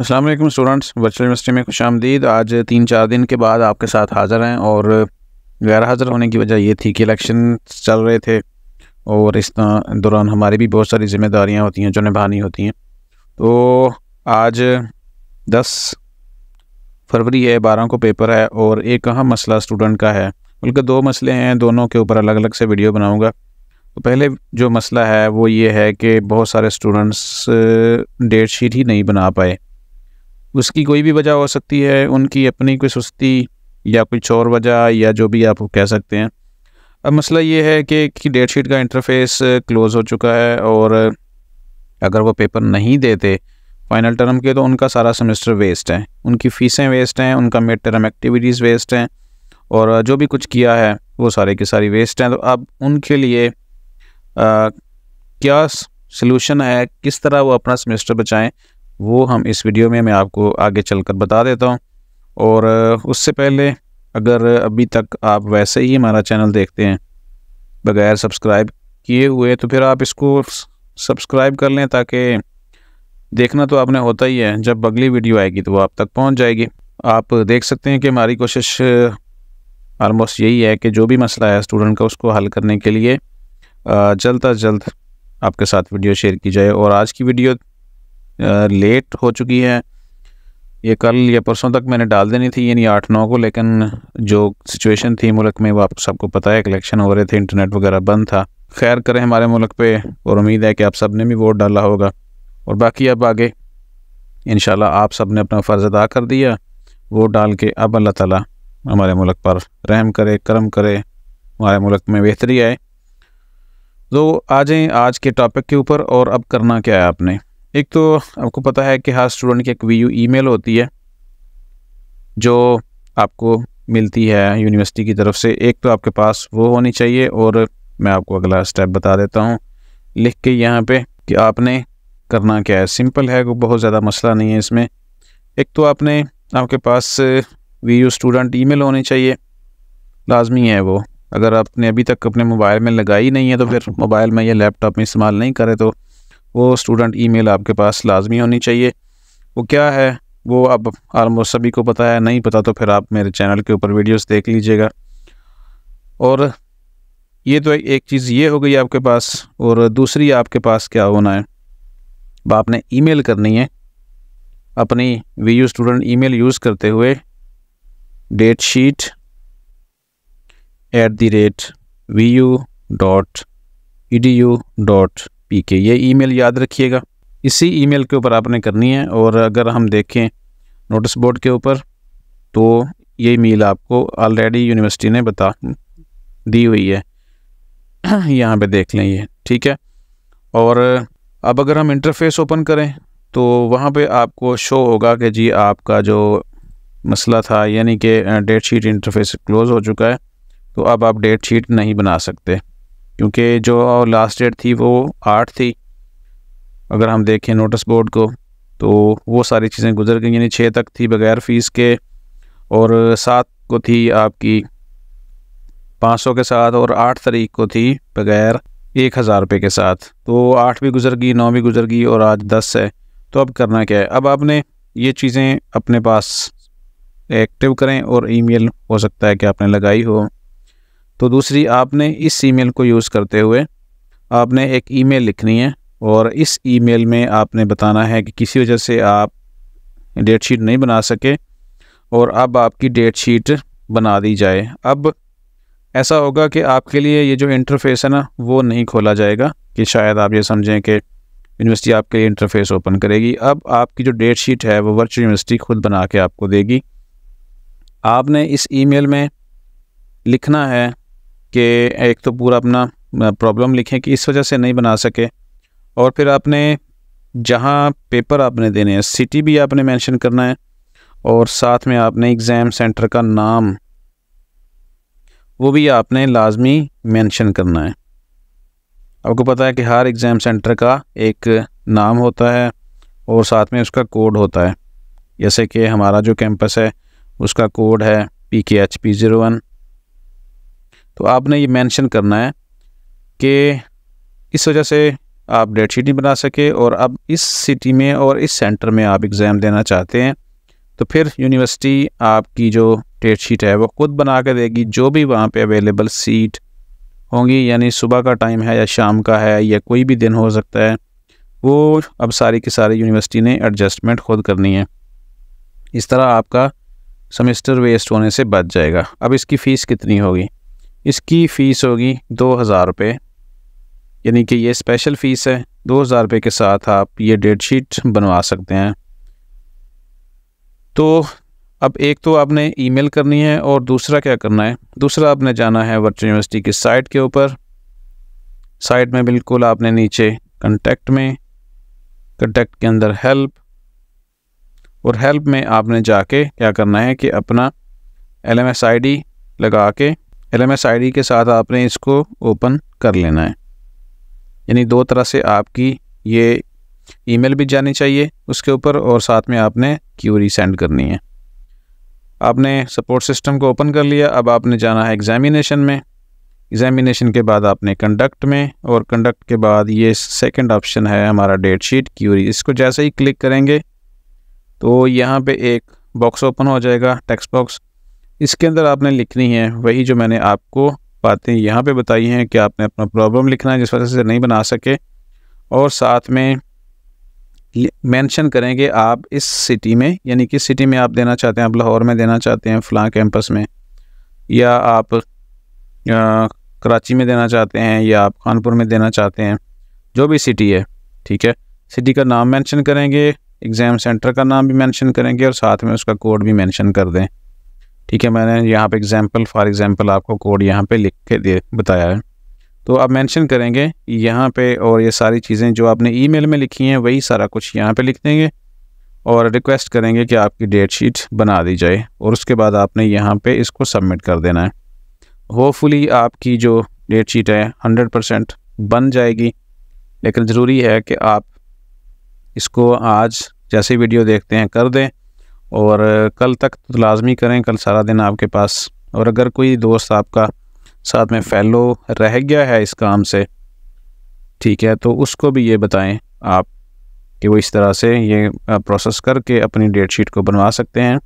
Aslam students virtual university में खुश आमदीद आज तीन चार दिन के बाद आपके साथ हाज़िर हैं और गैर हाज़िर होने की वजह ये थी कि इलेक्शन चल रहे थे और इस दौरान हमारी भी बहुत सारी जिम्मेदारियां होती हैं जो निभानी होती हैं तो आज 10 फरवरी है बारह को पेपर है और एक अहम मसला स्टूडेंट का है बल्कि दो मसले हैं दोनों के ऊपर अलग अलग से वीडियो बनाऊँगा तो पहले जो मसला है वो ये है कि बहुत सारे स्टूडेंट्स डेट शीट ही नहीं बना पाए उसकी कोई भी वजह हो सकती है उनकी अपनी कोई सुस्ती या कुछ और वजह या जो भी आप कह सकते हैं अब मसला ये है कि, डेट शीट का इंटरफेस क्लोज़ हो चुका है और अगर वो पेपर नहीं देते फाइनल टर्म के तो उनका सारा सेमेस्टर वेस्ट है उनकी फ़ीसें वेस्ट हैं उनका मिड टर्म एक्टिविटीज़ वेस्ट हैं और जो भी कुछ किया है वो सारे की सारी वेस्ट हैं तो अब उनके लिए आ, क्या सलूशन है किस तरह वो अपना सेमेस्टर बचाएं वो हम इस वीडियो में मैं आपको आगे चल कर बता देता हूँ और उससे पहले अगर अभी तक आप वैसे ही हमारा चैनल देखते हैं बगैर सब्सक्राइब किए हुए तो फिर आप इसको सब्सक्राइब कर लें ताकि देखना तो आपने होता ही है जब अगली वीडियो आएगी तो वो आप तक पहुंच जाएगी आप देख सकते हैं कि हमारी कोशिश आलमोस्ट यही है कि जो भी मसला है स्टूडेंट का उसको हल करने के लिए जल्द अज जल्द आपके साथ वीडियो शेयर की जाए और आज की वीडियो लेट हो चुकी है ये कल या परसों तक मैंने डाल देनी थी यानी आठ नौ को लेकिन जो सिचुएशन थी मुल्क में वो आप सबको पता है इलेक्शन हो रहे थे इंटरनेट वगैरह बंद था खैर करें हमारे मुल्क पे और उम्मीद है कि आप सब ने भी वोट डाला होगा और बाकी अब आगे इन आप सब ने अपना फ़र्ज़ अदा कर दिया वोट डाल के अब अल्लाह ताली हमारे मुल्क पर रहम करे करम करे हमारे मुल्क में बेहतरी आए तो आ जाएँ आज के टॉपिक के ऊपर और अब करना क्या है आपने एक तो आपको पता है कि हर स्टूडेंट की एक वी यू ई होती है जो आपको मिलती है यूनिवर्सिटी की तरफ से एक तो आपके पास वो होनी चाहिए और मैं आपको अगला स्टेप बता देता हूँ लिख के यहाँ पे कि आपने करना क्या है सिंपल है बहुत ज़्यादा मसला नहीं है इसमें एक तो आपने आपके पास वी यू स्टूडेंट ईमेल होनी चाहिए लाजमी है वो अगर आपने अभी तक अपने मोबाइल में लगाई नहीं है तो फिर मोबाइल में या लैपटॉप में इस्तेमाल नहीं करे तो वो स्टूडेंट ईमेल आपके पास लाजमी होनी चाहिए वो क्या है वो अब आलमोस्ट सभी को पता है नहीं पता तो फिर आप मेरे चैनल के ऊपर वीडियोस देख लीजिएगा और ये तो एक चीज़ ये हो गई आपके पास और दूसरी आपके पास क्या होना है आपने ईमेल करनी है अपनी V U student email use करते हुए date sheet at the rate V U dot E D U dot P K ये ईमेल याद रखिएगा इसी ईमेल के ऊपर आपने करनी है और अगर हम देखें नोटिस बोर्ड के ऊपर तो ये मेल आपको ऑलरेडी यूनिवर्सिटी ने बता दी हुई है यहाँ पे देख लें ये ठीक है और अब अगर हम इंटरफेस ओपन करें तो वहाँ पे आपको शो होगा कि जी आपका जो मसला था यानी कि डेट शीट इंटरफेस क्लोज़ हो चुका है तो अब आप डेट शीट नहीं बना सकते क्योंकि जो लास्ट डेट थी वो आठ थी अगर हम देखें नोटिस बोर्ड को तो वो सारी चीज़ें गुजर गई यानी छः तक थी बग़ैर फ़ीस के और सात को थी आपकी पाँच सौ के साथ और आठ तारीख को थी बग़ैर एक हज़ार रुपये के साथ तो आठ भी गुजर गई नौ भी गुजर गई और आज दस है तो अब करना क्या है अब आपने ये चीज़ें अपने पास एक्टिव करें और ईमेल हो सकता है कि आपने लगाई हो तो दूसरी आपने इस ईमेल को यूज़ करते हुए आपने एक ईमेल लिखनी है और इस ईमेल में आपने बताना है कि किसी वजह से आप डेट शीट नहीं बना सके और अब आपकी डेट शीट बना दी जाए अब ऐसा होगा कि आपके लिए ये जो इंटरफेस है ना वो नहीं खोला जाएगा कि शायद आप ये समझें कि यूनिवर्सिटी आपके लिए इंटरफेस ओपन करेगी अब आपकी जो डेट शीट है वो वर्चुअल यूनिवर्सिटी खुद बना के आपको देगी आपने इस ईमेल में लिखना है कि एक तो पूरा अपना प्रॉब्लम लिखें कि इस वजह से नहीं बना सके और फिर आपने जहाँ पेपर आपने देने हैं सिटी भी आपने मेंशन करना है और साथ में आपने एग्ज़ाम सेंटर का नाम वो भी आपने लाजमी मेंशन करना है आपको पता है कि हर एग्ज़ाम सेंटर का एक नाम होता है और साथ में उसका कोड होता है जैसे कि हमारा जो कैंपस है उसका कोड है पी के एच पी ज़ीरो वन तो आपने ये मेंशन करना है कि इस वजह से आप डेट शीट नहीं बना सके और अब इस सिटी में और इस सेंटर में आप एग्ज़ाम देना चाहते हैं तो फिर यूनिवर्सिटी आपकी जो डेट शीट है वो खुद बना के देगी जो भी वहाँ पे अवेलेबल सीट होंगी यानी सुबह का टाइम है या शाम का है या कोई भी दिन हो सकता है वो अब सारी की सारी यूनिवर्सिटी ने एडजस्टमेंट खुद करनी है इस तरह आपका सेमेस्टर वेस्ट होने से बच जाएगा अब इसकी फ़ीस कितनी होगी इसकी फ़ीस होगी दो हज़ार रुपये यानी कि ये स्पेशल फ़ीस है दो हज़ार रुपये के साथ आप ये डेट शीट बनवा सकते हैं तो अब एक तो आपने ईमेल करनी है और दूसरा क्या करना है दूसरा आपने जाना है वर्चुअल यूनिवर्सिटी की साइट के ऊपर साइट में बिल्कुल आपने नीचे कंटेक्ट में कंटेक्ट के अंदर हेल्प और हेल्प में आपने जाके क्या करना है कि अपना L M S I D लगा के एल एम एस के साथ आपने इसको ओपन कर लेना है यानी दो तरह से आपकी ये ईमेल भी जानी चाहिए उसके ऊपर और साथ में आपने क्यूरी सेंड करनी है आपने सपोर्ट सिस्टम को ओपन कर लिया अब आपने जाना है एग्जामिनेशन में एग्जामिनेशन के बाद आपने कंडक्ट में और कंडक्ट के बाद ये सेकंड ऑप्शन है हमारा डेट शीट क्यूरी इसको जैसे ही क्लिक करेंगे तो यहाँ पे एक बॉक्स ओपन हो जाएगा टेक्स्ट बॉक्स इसके अंदर आपने लिखनी है वही जो मैंने आपको बातें यहाँ पे बताई हैं कि आपने अपना प्रॉब्लम लिखना है जिस वजह से नहीं बना सके और साथ में मेंशन करें कि आप इस सिटी में यानी किस सिटी में आप देना चाहते हैं आप लाहौर में देना चाहते हैं फ़लाँ कैंपस में या आप आ, कराची में देना चाहते हैं या आप कानपुर में देना चाहते हैं जो भी सिटी है ठीक है सिटी का नाम मैंशन करेंगे एग्ज़ाम सेंटर का नाम भी मैंशन करेंगे और साथ में उसका कोड भी मैंशन कर दें ठीक है मैंने यहाँ पे एग्जांपल फॉर एग्जांपल आपको कोड यहाँ पे लिख के दे बताया है तो आप मेंशन करेंगे यहाँ पे और ये सारी चीज़ें जो आपने ईमेल में लिखी हैं वही सारा कुछ यहाँ पे लिख देंगे और रिक्वेस्ट करेंगे कि आपकी डेट शीट बना दी जाए और उसके बाद आपने यहाँ पे इसको सबमिट कर देना है होपफुली आपकी जो डेट शीट है हंड्रेड परसेंट बन जाएगी लेकिन ज़रूरी है कि आप इसको आज जैसे वीडियो देखते हैं कर दें और कल तक तो लाजमी करें कल सारा दिन आपके पास और अगर कोई दोस्त आपका साथ में फैलो रह गया है इस काम से ठीक है तो उसको भी ये बताएं आप कि वो इस तरह से ये प्रोसेस करके अपनी डेट शीट को बनवा सकते हैं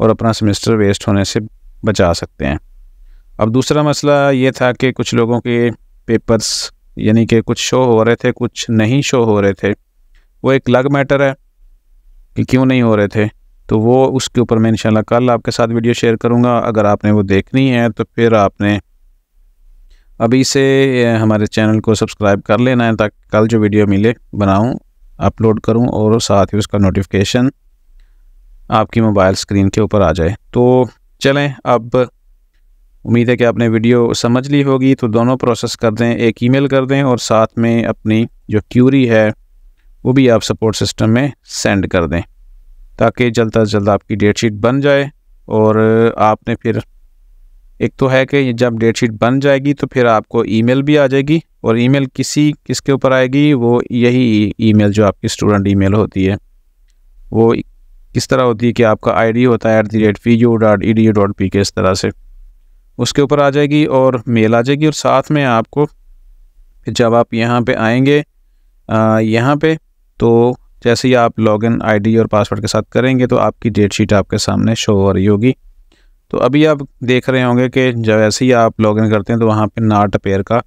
और अपना सेमेस्टर वेस्ट होने से बचा सकते हैं अब दूसरा मसला ये था कि कुछ लोगों के पेपर्स यानी कि कुछ शो हो रहे थे कुछ नहीं शो हो रहे थे वो एक अलग मैटर है कि क्यों नहीं हो रहे थे तो वो उसके ऊपर मैं इंशाल्लाह कल आपके साथ वीडियो शेयर करूँगा अगर आपने वो देखनी है तो फिर आपने अभी से हमारे चैनल को सब्सक्राइब कर लेना है ताकि कल जो वीडियो मिले बनाऊँ अपलोड करूँ और साथ ही उसका नोटिफिकेशन आपकी मोबाइल स्क्रीन के ऊपर आ जाए तो चलें अब उम्मीद है कि आपने वीडियो समझ ली होगी तो दोनों प्रोसेस कर दें एक ईमेल कर दें और साथ में अपनी जो क्यूरी है वो भी आप सपोर्ट सिस्टम में सेंड कर दें ताकि जल्द अज जल्द आपकी डेट शीट बन जाए और आपने फिर एक तो है कि जब डेट शीट बन जाएगी तो फिर आपको ईमेल भी आ जाएगी और ईमेल किसी किसके ऊपर आएगी वो यही ईमेल जो आपकी स्टूडेंट ईमेल होती है वो किस तरह होती है कि आपका आईडी होता है at the rate P U dot E D U dot P K इस तरह से उसके ऊपर आ जाएगी और मेल आ जाएगी और साथ में आपको जब आप यहाँ पर आएँगे यहाँ पर तो जैसे ही आप लॉगिन आईडी और पासवर्ड के साथ करेंगे तो आपकी डेट शीट आपके सामने शो हो रही होगी तो अभी आप देख रहे होंगे कि जब ऐसे ही आप लॉगिन करते हैं तो वहाँ पे नाट अपेयर का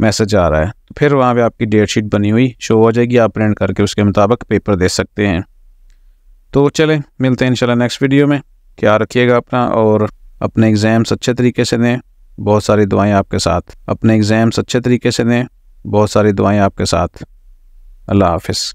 मैसेज आ रहा है तो फिर वहाँ पे आपकी डेट शीट बनी हुई शो हो जाएगी आप प्रिंट करके उसके मुताबिक पेपर दे सकते हैं तो चलें मिलते हैं इंशाल्लाह नेक्स्ट वीडियो में क्या रखिएगा अपना और अपने एग्ज़ाम्स अच्छे तरीके से दें बहुत सारी दुआएं आपके साथ अपने एग्ज़ाम्स अच्छे तरीके से दें बहुत सारी दुआएं आपके साथ अल्लाह हाफिज़